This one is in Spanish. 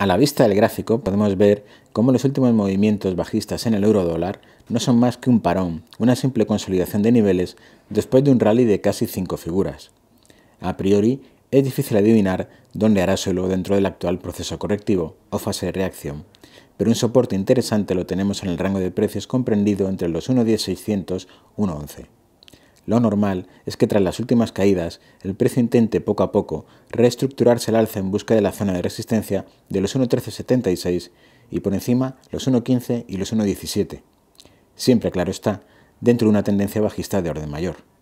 A la vista del gráfico podemos ver cómo los últimos movimientos bajistas en el euro dólar no son más que un parón, una simple consolidación de niveles después de un rally de casi 5 figuras. A priori, es difícil adivinar dónde hará suelo dentro del actual proceso correctivo o fase de reacción, pero un soporte interesante lo tenemos en el rango de precios comprendido entre los 1.10600 y 1.11. Lo normal es que tras las últimas caídas, el precio intente poco a poco reestructurarse el alza en busca de la zona de resistencia de los 1.1376 y por encima los 1.15 y los 1.17. Siempre, claro está, dentro de una tendencia bajista de orden mayor.